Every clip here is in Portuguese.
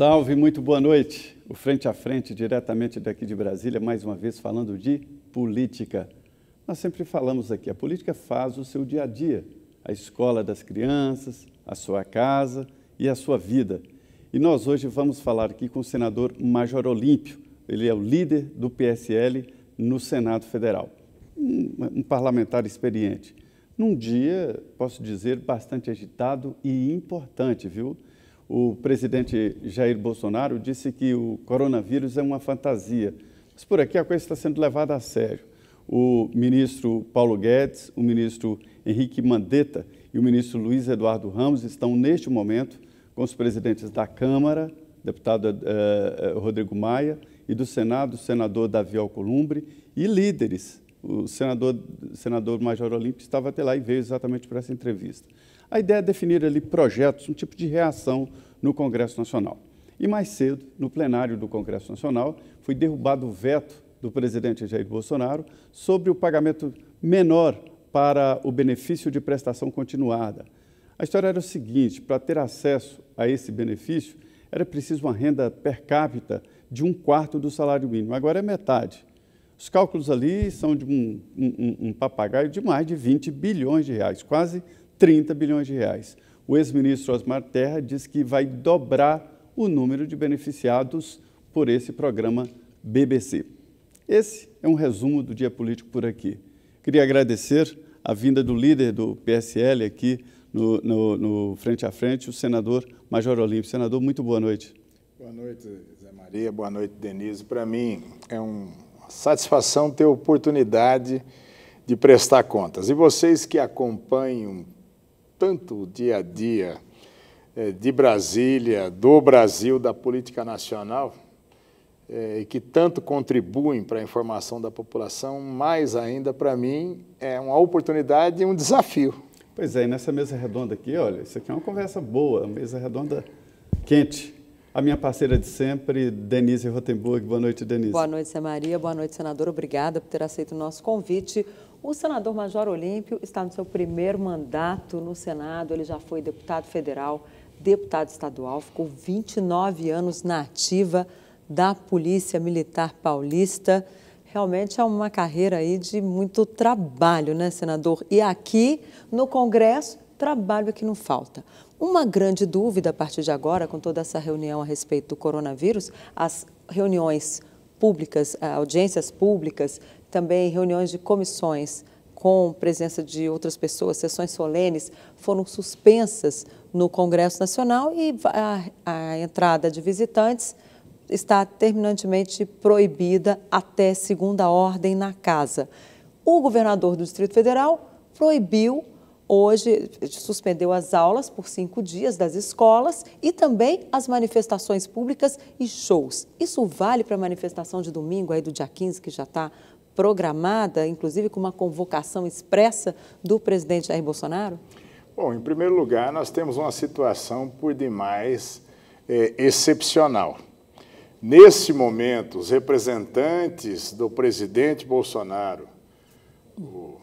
Salve, muito boa noite. O Frente a Frente, diretamente daqui de Brasília, mais uma vez falando de política. Nós sempre falamos aqui, a política faz o seu dia a dia, a escola das crianças, a sua casa e a sua vida. E nós hoje vamos falar aqui com o senador Major Olímpio. Ele é o líder do PSL no Senado Federal. Um, um parlamentar experiente. Num dia, posso dizer, bastante agitado e importante, viu? O presidente Jair Bolsonaro disse que o coronavírus é uma fantasia, mas por aqui a coisa está sendo levada a sério. O ministro Paulo Guedes, o ministro Henrique Mandetta e o ministro Luiz Eduardo Ramos estão neste momento com os presidentes da Câmara, deputado eh, eh Rodrigo Maia, e do Senado, o senador Davi Alcolumbre, e líderes. O senador, senador Major Olímpio estava até lá e veio exatamente para essa entrevista. A ideia é definir ali projetos, um tipo de reação no Congresso Nacional. E mais cedo, no plenário do Congresso Nacional, foi derrubado o veto do presidente Jair Bolsonaro sobre o pagamento menor para o benefício de prestação continuada. A história era o seguinte: para ter acesso a esse benefício, era preciso uma renda per capita de um quarto do salário mínimo, agora é metade. Os cálculos ali são de um, um, um papagaio de mais de 20 bilhões de reais, quase 30 bilhões de reais. O ex-ministro Osmar Terra diz que vai dobrar o número de beneficiados por esse programa BBC. Esse é um resumo do dia político por aqui. Queria agradecer a vinda do líder do PSL aqui no, no, no Frente a Frente, o senador Major Olímpio. Senador, muito boa noite. Boa noite, Zé Maria. Boa noite, Denise. Para mim é uma satisfação ter a oportunidade de prestar contas. E vocês que acompanham tanto o dia a dia eh, de Brasília, do Brasil, da política nacional, eh, e que tanto contribuem para a informação da população, mais ainda, para mim, é uma oportunidade e um desafio. Pois é, e nessa mesa redonda aqui, olha, isso aqui é uma conversa boa, mesa redonda quente. A minha parceira de sempre, Denise Rotenburg. Boa noite, Denise. Boa noite, Senhora Maria. Boa noite, senador. Obrigada por ter aceito o nosso convite. O senador Major Olímpio está no seu primeiro mandato no Senado, ele já foi deputado federal, deputado estadual, ficou 29 anos na ativa da Polícia Militar Paulista. Realmente é uma carreira aí de muito trabalho, né, senador? E aqui no Congresso, trabalho que não falta. Uma grande dúvida a partir de agora, com toda essa reunião a respeito do coronavírus, as reuniões públicas, eh, audiências públicas também reuniões de comissões com presença de outras pessoas, sessões solenes, foram suspensas no Congresso Nacional e a, a entrada de visitantes está terminantemente proibida até segunda ordem na Casa. O governador do Distrito Federal proibiu hoje suspendeu as aulas por cinco dias das escolas e também as manifestações públicas e shows. Isso vale para a manifestação de domingo, aí do dia 15, que já está programada, inclusive com uma convocação expressa do presidente Jair Bolsonaro? Bom, em primeiro lugar, nós temos uma situação por demais é, excepcional. Nesse momento, os representantes do presidente Bolsonaro, o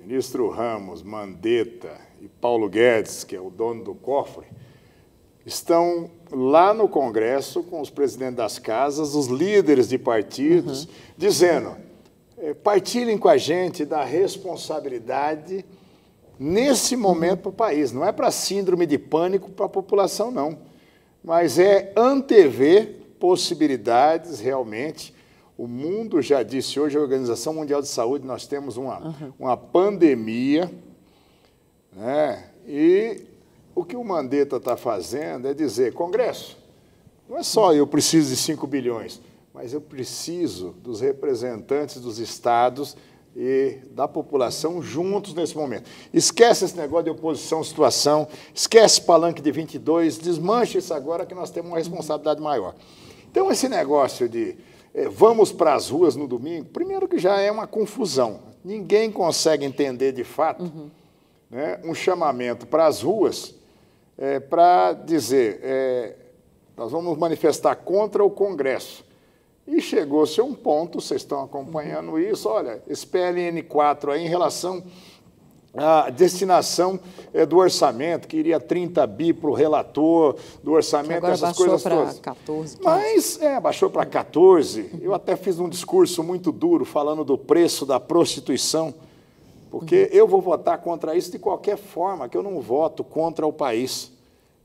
ministro Ramos, Mandetta e Paulo Guedes, que é o dono do cofre, estão lá no Congresso com os presidentes das casas, os líderes de partidos, uhum. dizendo partilhem com a gente da responsabilidade nesse momento para o país. Não é para síndrome de pânico para a população, não. Mas é antever possibilidades realmente. O mundo já disse hoje, a Organização Mundial de Saúde, nós temos uma, uhum. uma pandemia. Né? E o que o Mandetta está fazendo é dizer, Congresso, não é só eu preciso de 5 bilhões mas eu preciso dos representantes dos estados e da população juntos nesse momento. Esquece esse negócio de oposição, situação, esquece palanque de 22, desmanche isso agora que nós temos uma responsabilidade maior. Então, esse negócio de eh, vamos para as ruas no domingo, primeiro que já é uma confusão. Ninguém consegue entender de fato uhum. né, um chamamento para as ruas eh, para dizer é, nós vamos manifestar contra o Congresso e chegou-se a um ponto, vocês estão acompanhando isso, olha, esse PLN4 aí em relação à destinação é, do orçamento, que iria 30 bi para o relator do orçamento, essas coisas todas. 14, Mas, é, baixou para 14. Eu até fiz um discurso muito duro falando do preço da prostituição, porque uhum. eu vou votar contra isso de qualquer forma, que eu não voto contra o país.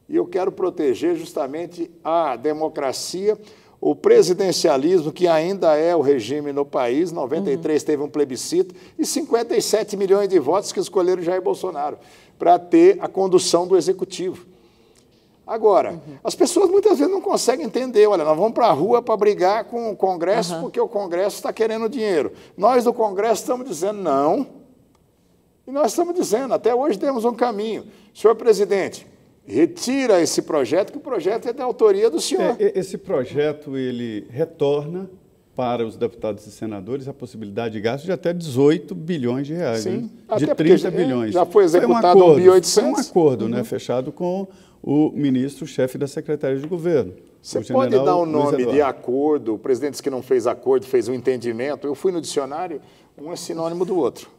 E eu quero proteger justamente a democracia, o presidencialismo, que ainda é o regime no país, 93 uhum. teve um plebiscito, e 57 milhões de votos que escolheram Jair Bolsonaro para ter a condução do executivo. Agora, uhum. as pessoas muitas vezes não conseguem entender. Olha, nós vamos para a rua para brigar com o Congresso uhum. porque o Congresso está querendo dinheiro. Nós do Congresso estamos dizendo não. E nós estamos dizendo, até hoje temos um caminho. Senhor presidente, retira esse projeto, que o projeto é da autoria do senhor. É, esse projeto ele retorna para os deputados e senadores a possibilidade de gasto de até 18 bilhões de reais, Sim, né? de 30 bilhões. Já foi executado foi um acordo, 1.800. Foi um acordo né, uhum. né, fechado com o ministro-chefe da Secretaria de Governo. Você pode dar o nome de acordo, o presidente que não fez acordo, fez um entendimento. Eu fui no dicionário, um é sinônimo do outro.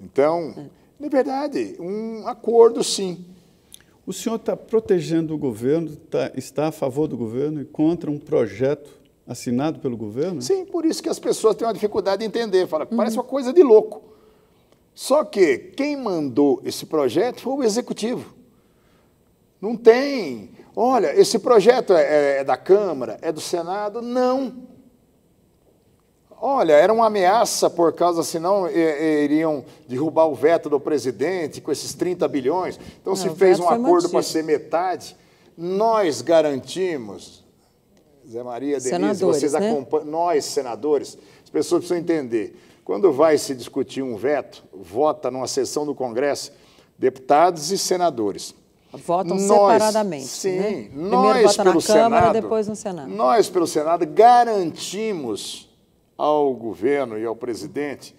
Então, é. na verdade, um acordo sim. O senhor está protegendo o governo, tá, está a favor do governo e contra um projeto assinado pelo governo? Sim, por isso que as pessoas têm uma dificuldade de entender. Fala, uhum. parece uma coisa de louco. Só que quem mandou esse projeto foi o executivo. Não tem. Olha, esse projeto é, é, é da Câmara, é do Senado? Não. Olha, era uma ameaça por causa, senão iriam derrubar o veto do presidente com esses 30 bilhões. Então Não, se fez um acordo para ser metade. Nós garantimos, Zé Maria, Denise, vocês né? acompanham, nós senadores, as pessoas precisam entender. Quando vai se discutir um veto, vota numa sessão do Congresso, deputados e senadores. Votam nós, separadamente. Sim, né? nós Primeiro vota pelo na Câmara, Senado, depois no Senado. Nós pelo Senado garantimos ao governo e ao presidente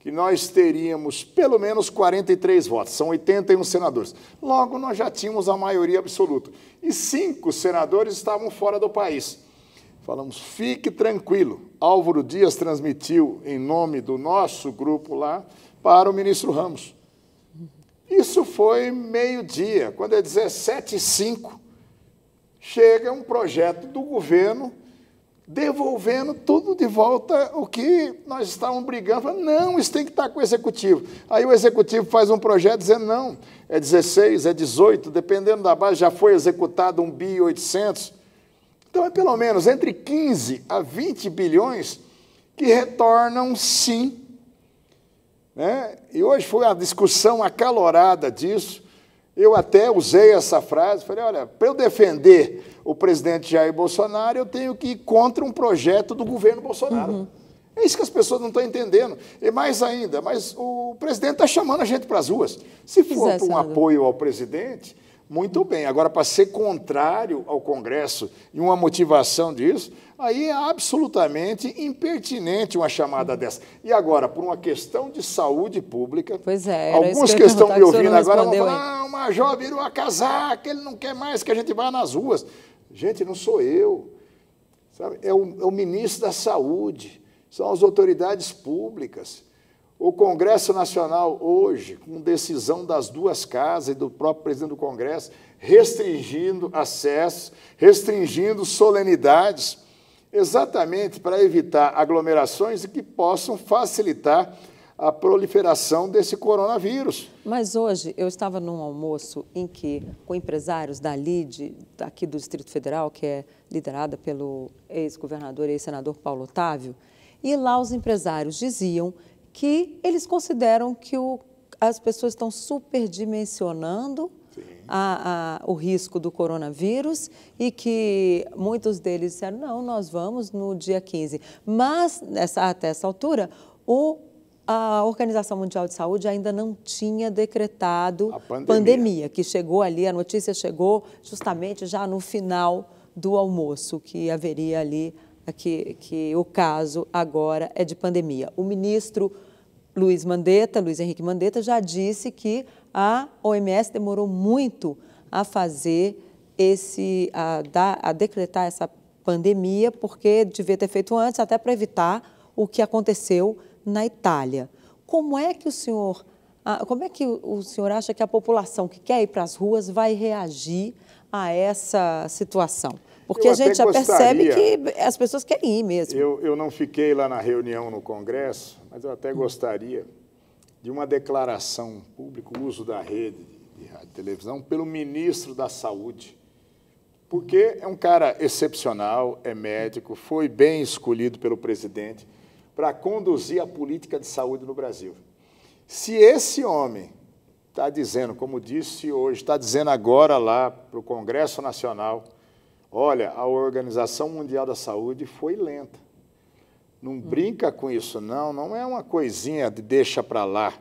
que nós teríamos pelo menos 43 votos, são 81 senadores. Logo, nós já tínhamos a maioria absoluta. E cinco senadores estavam fora do país. Falamos, fique tranquilo. Álvaro Dias transmitiu em nome do nosso grupo lá para o ministro Ramos. Isso foi meio-dia, quando é 17 e 5, chega um projeto do governo devolvendo tudo de volta o que nós estávamos brigando. Falando, não, isso tem que estar com o executivo. Aí o executivo faz um projeto dizendo, não, é 16, é 18, dependendo da base, já foi executado um bi 800. Então é pelo menos entre 15 a 20 bilhões que retornam sim. Né? E hoje foi uma discussão acalorada disso. Eu até usei essa frase, falei, olha, para eu defender o presidente Jair Bolsonaro, eu tenho que ir contra um projeto do governo Bolsonaro. Uhum. É isso que as pessoas não estão entendendo. E mais ainda, mas o presidente está chamando a gente para as ruas. Se for Exato. É, um apoio ao presidente, muito bem. Agora, para ser contrário ao Congresso e uma motivação disso, aí é absolutamente impertinente uma chamada uhum. dessa. E agora, por uma questão de saúde pública, pois é, alguns que, estão me ouvindo agora vão falar: ah, o Major virou a casaca, ele não quer mais que a gente vá nas ruas. Gente, não sou eu. Sabe? É, o, é o ministro da Saúde, são as autoridades públicas. O Congresso Nacional, hoje, com decisão das duas casas e do próprio presidente do Congresso, restringindo acesso, restringindo solenidades, exatamente para evitar aglomerações e que possam facilitar a proliferação desse coronavírus. Mas hoje eu estava num almoço em que com empresários da LID, aqui do Distrito Federal, que é liderada pelo ex-governador e ex-senador Paulo Otávio, e lá os empresários diziam que eles consideram que o, as pessoas estão superdimensionando a, a, o risco do coronavírus e que muitos deles disseram, não, nós vamos no dia 15. Mas, nessa, até essa altura, o a Organização Mundial de Saúde ainda não tinha decretado a pandemia. pandemia, que chegou ali, a notícia chegou justamente já no final do almoço, que haveria ali, que, que o caso agora é de pandemia. O ministro Luiz Mandetta, Luiz Henrique Mandetta, já disse que a OMS demorou muito a fazer esse, a, dar, a decretar essa pandemia, porque devia ter feito antes, até para evitar o que aconteceu na Itália. Como é que o senhor, como é que o senhor acha que a população que quer ir para as ruas vai reagir a essa situação? Porque eu a gente já gostaria, percebe que as pessoas querem ir mesmo. Eu, eu não fiquei lá na reunião no Congresso, mas eu até gostaria de uma declaração pública, o uso da rede de rádio e televisão, pelo ministro da Saúde. Porque é um cara excepcional, é médico, foi bem escolhido pelo presidente para conduzir a política de saúde no Brasil. Se esse homem está dizendo, como disse hoje, está dizendo agora lá para o Congresso Nacional, olha, a Organização Mundial da Saúde foi lenta. Não hum. brinca com isso, não. Não é uma coisinha de deixa para lá.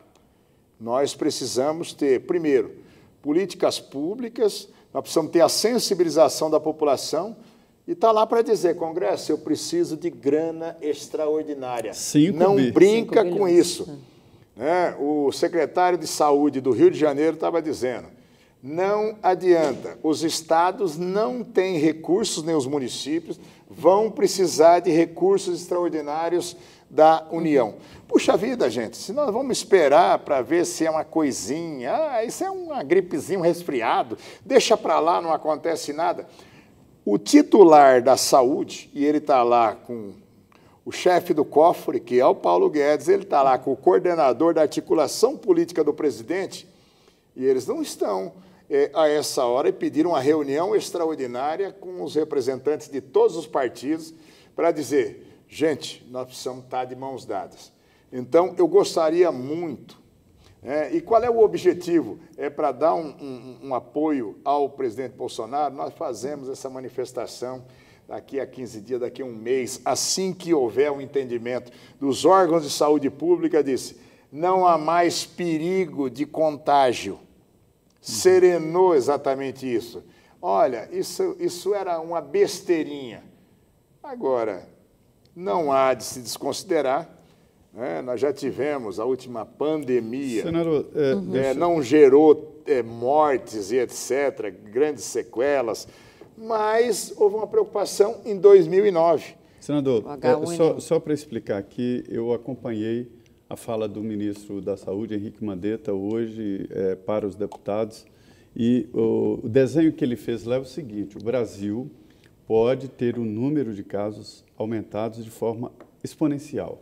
Nós precisamos ter, primeiro, políticas públicas, nós precisamos ter a sensibilização da população e está lá para dizer, Congresso, eu preciso de grana extraordinária. Cinco Não bi. brinca Cinco com bilhões. isso. Né? O secretário de Saúde do Rio de Janeiro estava dizendo, não adianta. Os estados não têm recursos, nem os municípios, vão precisar de recursos extraordinários da União. Uhum. Puxa vida, gente, se nós vamos esperar para ver se é uma coisinha, ah, isso é uma gripezinha, um resfriado, deixa para lá, não acontece nada. O titular da saúde, e ele está lá com o chefe do cofre, que é o Paulo Guedes, ele está lá com o coordenador da articulação política do presidente, e eles não estão é, a essa hora e pediram uma reunião extraordinária com os representantes de todos os partidos para dizer: gente, nós precisamos estar tá de mãos dadas. Então, eu gostaria muito é, e qual é o objetivo? É para dar um, um, um, apoio ao presidente Bolsonaro. Nós fazemos essa manifestação daqui a 15 dias, daqui a um mês, assim que houver um entendimento dos órgãos de saúde pública, disse, não há mais perigo de contágio. Uhum. Serenou exatamente isso. Olha, isso, isso era uma besteirinha. Agora, não há de se desconsiderar né? nós já tivemos a última pandemia. Senador, é, uhum. não gerou é, mortes e etc., grandes sequelas, mas houve uma preocupação em 2009. Senador, é, só, só para explicar aqui, eu acompanhei a fala do ministro da Saúde, Henrique Mandetta, hoje é, para os deputados, e o, o desenho que ele fez lá é o seguinte: o Brasil pode ter o um número de casos aumentados de forma exponencial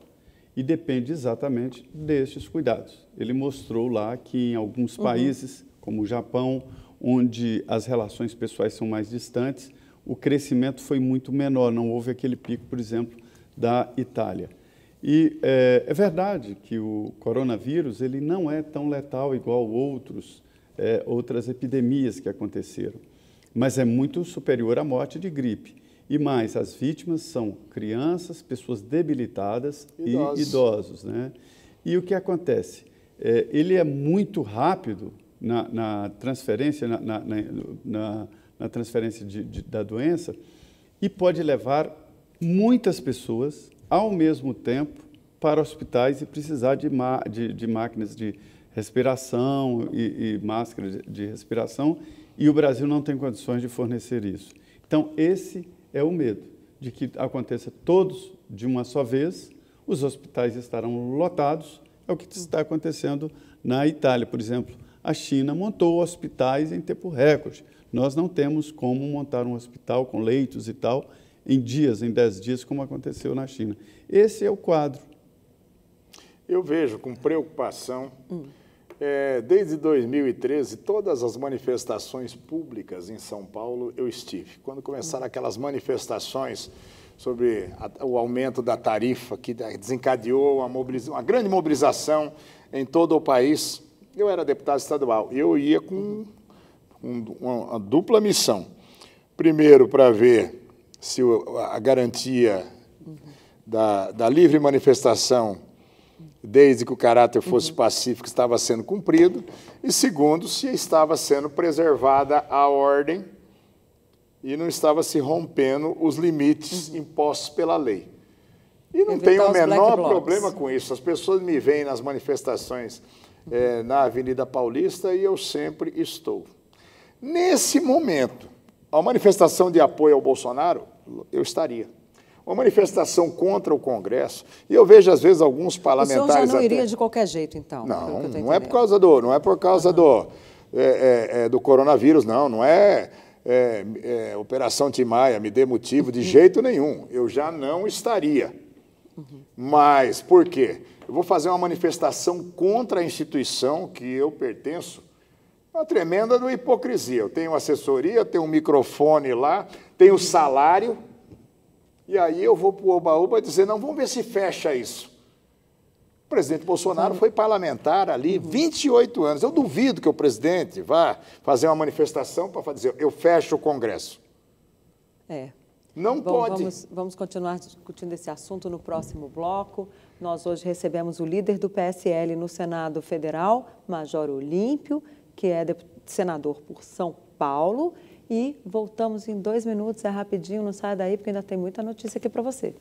e depende exatamente destes cuidados. Ele mostrou lá que em alguns uhum. países, uhum. como o Japão, onde as relações pessoais são mais distantes, o crescimento foi muito menor, não houve aquele pico, por exemplo, da Itália. E é, é verdade que o coronavírus ele não é tão letal igual outros, é, outras epidemias que aconteceram, mas é muito superior à morte de gripe. E mais, as vítimas são crianças, pessoas debilitadas idosos. e idosos. Né? E o que acontece? É, ele é muito rápido na, na transferência, na, na, na transferência de, de, da doença e pode levar muitas pessoas ao mesmo tempo para hospitais e precisar de, de, de máquinas de respiração e, e máscaras de, de respiração e o Brasil não tem condições de fornecer isso. Então, esse é o medo de que aconteça todos de uma só vez, os hospitais estarão lotados, é o que está acontecendo na Itália, por exemplo. A China montou hospitais em tempo recorde. Nós não temos como montar um hospital com leitos e tal em dias, em dez dias, como aconteceu na China. Esse é o quadro. Eu vejo com preocupação. Hum é, desde 2013, todas as manifestações públicas em São Paulo eu estive. Quando começaram aquelas manifestações sobre a, o aumento da tarifa, que desencadeou uma, uma grande mobilização em todo o país, eu era deputado estadual. Eu ia com um, uma dupla missão. Primeiro, para ver se a garantia da, da livre manifestação desde que o caráter fosse uhum. pacífico, estava sendo cumprido, e segundo, se estava sendo preservada a ordem e não estava se rompendo os limites uhum. impostos pela lei. E não tenho tem o menor problema com isso. As pessoas me veem nas manifestações é, na Avenida Paulista e eu sempre estou. Nesse momento, a manifestação de apoio ao Bolsonaro, eu estaria uma manifestação contra o Congresso. E eu vejo, às vezes, alguns parlamentares. O senhor já não iria até... de qualquer jeito, então? Não, não é por causa do. Não é por causa uhum. do, é, é, é, do coronavírus, não. Não é, é, é Operação Timaya, me dê motivo, de uhum. jeito nenhum. Eu já não estaria. Uhum. Mas por quê? Eu vou fazer uma manifestação contra a instituição que eu pertenço. É uma tremenda hipocrisia. Eu tenho assessoria, tenho um microfone lá, tenho salário e aí eu vou para o Oba-Oba dizer, não, vamos ver se fecha isso. O presidente Bolsonaro foi parlamentar ali uhum. 28 anos. Eu duvido que o presidente vá fazer uma manifestação para dizer, eu fecho o Congresso. É. Não Bom, pode. Vamos, vamos continuar discutindo esse assunto no próximo bloco. Nós hoje recebemos o líder do PSL no Senado Federal, Major Olímpio, que é senador por São Paulo. E voltamos em dois minutos, é rapidinho, não sai daí, porque ainda tem muita notícia aqui para você.